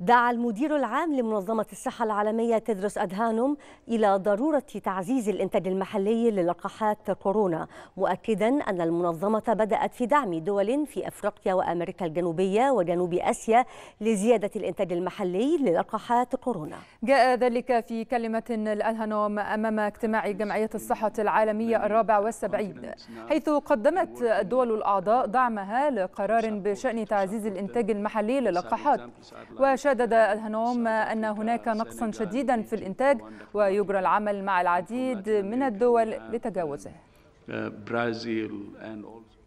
دعا المدير العام لمنظمة الصحة العالمية تدرس أدهانوم إلى ضرورة تعزيز الإنتاج المحلي للقاحات كورونا مؤكدا أن المنظمة بدأت في دعم دول في أفريقيا وأمريكا الجنوبية وجنوب آسيا لزيادة الإنتاج المحلي للقاحات كورونا جاء ذلك في كلمة الأدهانوم أمام اجتماع جمعية الصحة العالمية الرابع والسبعين حيث قدمت الدول الأعضاء دعمها لقرار بشأن تعزيز الإنتاج المحلي للقاحات وش شدد الهنوم أن هناك نقصا شديدا في الإنتاج ويجرى العمل مع العديد من الدول لتجاوزه. Uh,